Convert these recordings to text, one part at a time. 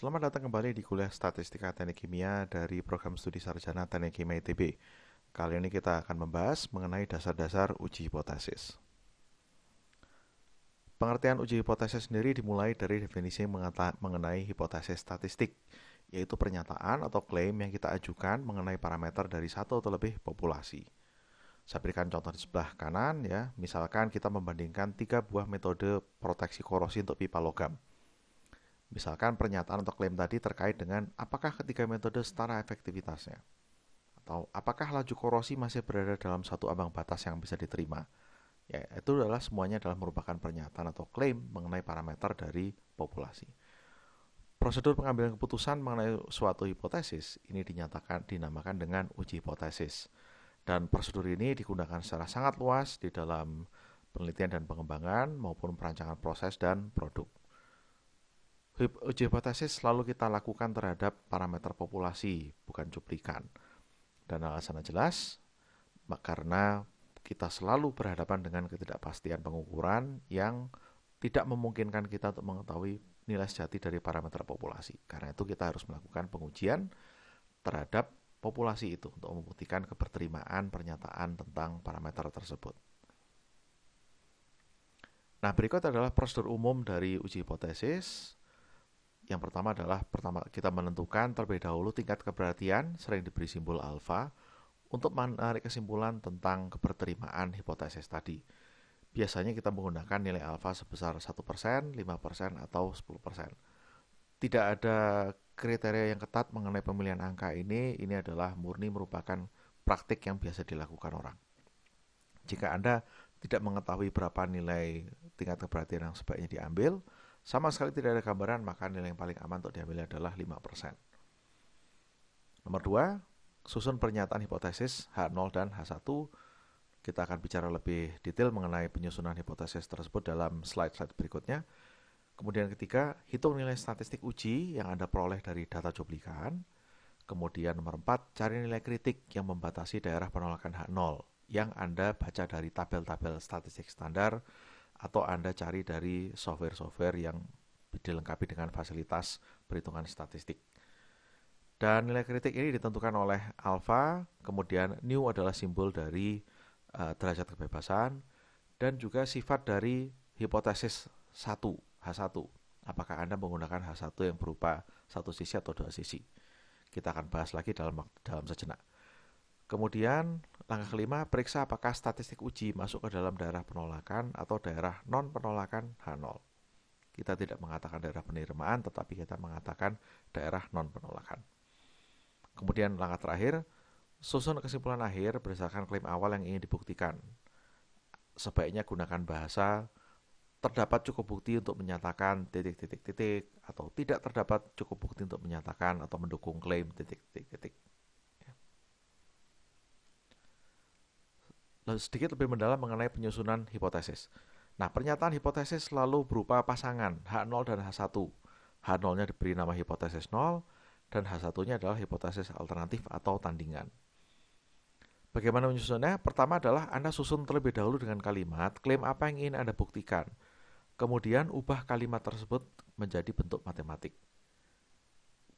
Selamat datang kembali di kuliah Statistika Teknik Kimia dari program studi Sarjana Teknik Kimia ITB. Kali ini kita akan membahas mengenai dasar-dasar uji hipotesis. Pengertian uji hipotesis sendiri dimulai dari definisi mengenai hipotesis statistik, yaitu pernyataan atau klaim yang kita ajukan mengenai parameter dari satu atau lebih populasi. Saya berikan contoh di sebelah kanan ya, misalkan kita membandingkan tiga buah metode proteksi korosi untuk pipa logam Misalkan pernyataan atau klaim tadi terkait dengan apakah ketiga metode setara efektivitasnya. Atau apakah laju korosi masih berada dalam satu ambang batas yang bisa diterima. Ya, itu adalah semuanya adalah merupakan pernyataan atau klaim mengenai parameter dari populasi. Prosedur pengambilan keputusan mengenai suatu hipotesis ini dinyatakan dinamakan dengan uji hipotesis. Dan prosedur ini digunakan secara sangat luas di dalam penelitian dan pengembangan maupun perancangan proses dan produk uji hipotesis selalu kita lakukan terhadap parameter populasi, bukan cuplikan. Dan alasannya jelas, karena kita selalu berhadapan dengan ketidakpastian pengukuran yang tidak memungkinkan kita untuk mengetahui nilai sejati dari parameter populasi. Karena itu kita harus melakukan pengujian terhadap populasi itu untuk membuktikan keberterimaan pernyataan tentang parameter tersebut. Nah, berikut adalah prosedur umum dari uji hipotesis yang pertama adalah pertama kita menentukan terlebih dahulu tingkat keberhatian sering diberi simbol alfa untuk menarik kesimpulan tentang keberterimaan hipotesis tadi. Biasanya kita menggunakan nilai alfa sebesar 1%, 5%, atau 10%. Tidak ada kriteria yang ketat mengenai pemilihan angka ini, ini adalah murni merupakan praktik yang biasa dilakukan orang. Jika Anda tidak mengetahui berapa nilai tingkat keberhatian yang sebaiknya diambil, sama sekali tidak ada gambaran, maka nilai yang paling aman untuk diambil adalah 5%. Nomor 2, susun pernyataan hipotesis H0 dan H1. Kita akan bicara lebih detail mengenai penyusunan hipotesis tersebut dalam slide-slide berikutnya. Kemudian ketiga, hitung nilai statistik uji yang Anda peroleh dari data cuplikan. Kemudian nomor 4, cari nilai kritik yang membatasi daerah penolakan H0 yang Anda baca dari tabel-tabel statistik standar atau Anda cari dari software-software yang dilengkapi dengan fasilitas perhitungan statistik. Dan nilai kritik ini ditentukan oleh alpha kemudian new adalah simbol dari uh, derajat kebebasan, dan juga sifat dari hipotesis 1, H1. Apakah Anda menggunakan H1 yang berupa satu sisi atau dua sisi? Kita akan bahas lagi dalam dalam sejenak. Kemudian langkah kelima, periksa apakah statistik uji masuk ke dalam daerah penolakan atau daerah non penolakan H0. Kita tidak mengatakan daerah penerimaan, tetapi kita mengatakan daerah non penolakan. Kemudian langkah terakhir, susun kesimpulan akhir berdasarkan klaim awal yang ingin dibuktikan. Sebaiknya gunakan bahasa terdapat cukup bukti untuk menyatakan titik-titik-titik atau tidak terdapat cukup bukti untuk menyatakan atau mendukung klaim titik-titik-titik. sedikit lebih mendalam mengenai penyusunan hipotesis. Nah, pernyataan hipotesis selalu berupa pasangan H0 dan H1. H0-nya diberi nama hipotesis 0 dan H1-nya adalah hipotesis alternatif atau tandingan. Bagaimana menyusunnya? Pertama adalah Anda susun terlebih dahulu dengan kalimat klaim apa yang ingin Anda buktikan. Kemudian ubah kalimat tersebut menjadi bentuk matematik.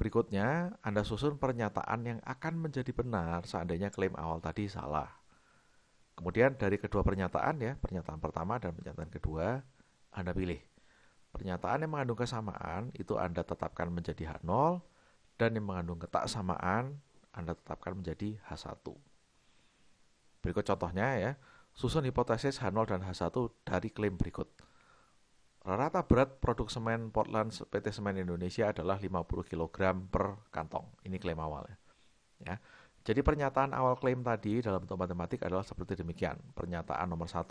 Berikutnya, Anda susun pernyataan yang akan menjadi benar seandainya klaim awal tadi salah. Kemudian dari kedua pernyataan ya, pernyataan pertama dan pernyataan kedua, Anda pilih. Pernyataan yang mengandung kesamaan itu Anda tetapkan menjadi H0 dan yang mengandung ketaksamaan Anda tetapkan menjadi H1. Berikut contohnya ya, susun hipotesis H0 dan H1 dari klaim berikut. Rata berat produk semen Portland PT Semen Indonesia adalah 50 kg per kantong. Ini klaim awal ya. ya. Jadi pernyataan awal klaim tadi dalam bentuk matematik adalah seperti demikian. Pernyataan nomor 1,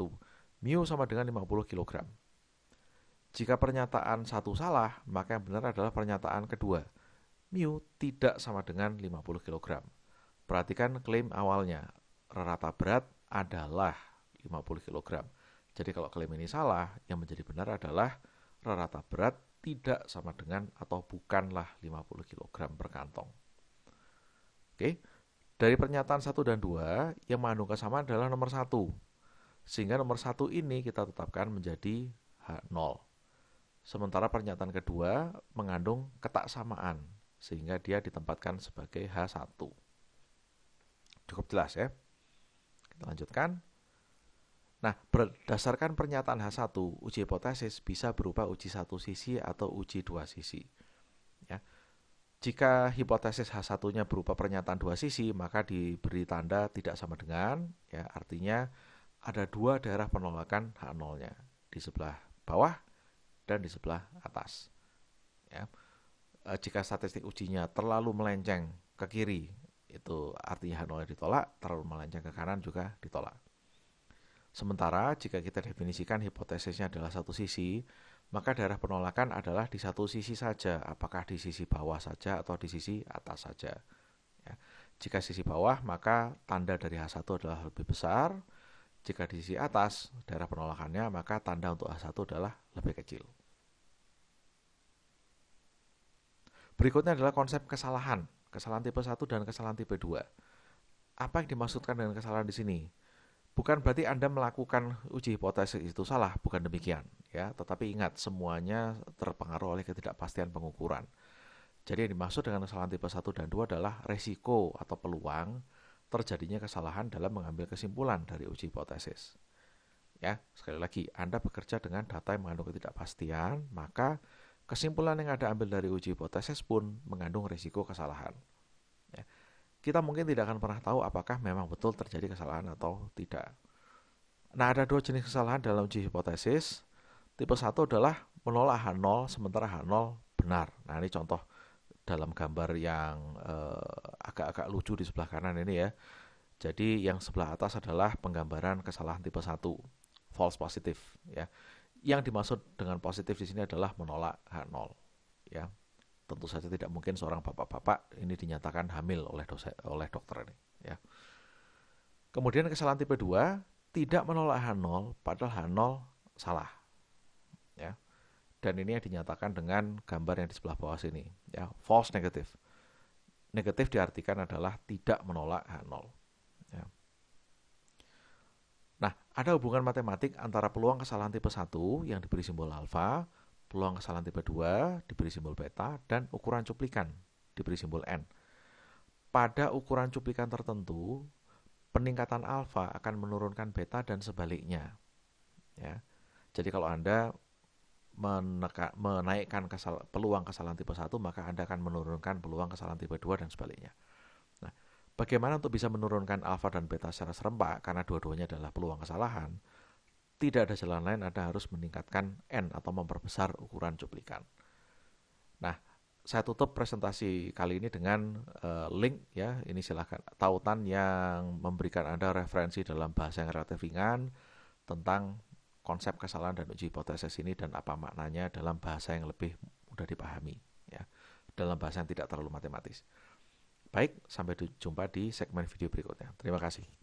mu sama dengan 50 kg. Jika pernyataan satu salah, maka yang benar adalah pernyataan kedua. Mu tidak sama dengan 50 kg. Perhatikan klaim awalnya. Rata berat adalah 50 kg. Jadi kalau klaim ini salah, yang menjadi benar adalah rata berat tidak sama dengan atau bukanlah 50 kg per kantong. Oke. Okay? Dari pernyataan 1 dan 2, yang mengandung kesamaan adalah nomor 1. Sehingga nomor 1 ini kita tetapkan menjadi H0. Sementara pernyataan kedua mengandung ketaksamaan, sehingga dia ditempatkan sebagai H1. Cukup jelas ya. Kita lanjutkan. Nah, berdasarkan pernyataan H1, uji hipotesis bisa berupa uji satu sisi atau uji dua sisi. Jika hipotesis H1-nya berupa pernyataan dua sisi, maka diberi tanda tidak sama dengan, ya artinya ada dua daerah penolakan H0-nya, di sebelah bawah dan di sebelah atas. Ya. E, jika statistik ujinya terlalu melenceng ke kiri, itu artinya H0-nya ditolak, terlalu melenceng ke kanan juga ditolak. Sementara jika kita definisikan hipotesisnya adalah satu sisi, maka daerah penolakan adalah di satu sisi saja, apakah di sisi bawah saja atau di sisi atas saja. Ya. Jika sisi bawah, maka tanda dari H1 adalah lebih besar. Jika di sisi atas, daerah penolakannya, maka tanda untuk H1 adalah lebih kecil. Berikutnya adalah konsep kesalahan. Kesalahan tipe 1 dan kesalahan tipe 2. Apa yang dimaksudkan dengan kesalahan di sini? Bukan berarti Anda melakukan uji hipotesis itu salah, bukan demikian ya, tetapi ingat semuanya terpengaruh oleh ketidakpastian pengukuran. Jadi yang dimaksud dengan kesalahan tipe 1 dan 2 adalah resiko atau peluang terjadinya kesalahan dalam mengambil kesimpulan dari uji hipotesis. Ya, sekali lagi, Anda bekerja dengan data yang mengandung ketidakpastian, maka kesimpulan yang Anda ambil dari uji hipotesis pun mengandung resiko kesalahan kita mungkin tidak akan pernah tahu apakah memang betul terjadi kesalahan atau tidak. Nah, ada dua jenis kesalahan dalam uji hipotesis. Tipe satu adalah menolak H0 sementara H0 benar. Nah, ini contoh dalam gambar yang eh, agak-agak eh, lucu di sebelah kanan ini ya. Jadi yang sebelah atas adalah penggambaran kesalahan tipe 1, false positive ya. Yang dimaksud dengan positif di sini adalah menolak H0 ya tentu saja tidak mungkin seorang bapak-bapak ini dinyatakan hamil oleh dosen, oleh dokter ini ya. Kemudian kesalahan tipe 2 tidak menolak H0 padahal H0 salah. Ya. Dan ini yang dinyatakan dengan gambar yang di sebelah bawah sini ya, false negative. Negatif diartikan adalah tidak menolak H0. Ya. Nah, ada hubungan matematik antara peluang kesalahan tipe 1 yang diberi simbol alfa peluang kesalahan tipe 2 diberi simbol beta, dan ukuran cuplikan diberi simbol N. Pada ukuran cuplikan tertentu, peningkatan alfa akan menurunkan beta dan sebaliknya. Ya. Jadi kalau Anda meneka, menaikkan kesal, peluang kesalahan tipe 1, maka Anda akan menurunkan peluang kesalahan tipe 2 dan sebaliknya. Nah, bagaimana untuk bisa menurunkan alfa dan beta secara serempak karena dua-duanya adalah peluang kesalahan? tidak ada jalan lain Anda harus meningkatkan N atau memperbesar ukuran cuplikan. Nah, saya tutup presentasi kali ini dengan uh, link ya. Ini silahkan tautan yang memberikan Anda referensi dalam bahasa yang relatif ringan tentang konsep kesalahan dan uji hipotesis ini dan apa maknanya dalam bahasa yang lebih mudah dipahami ya dalam bahasa yang tidak terlalu matematis. Baik, sampai jumpa di segmen video berikutnya. Terima kasih.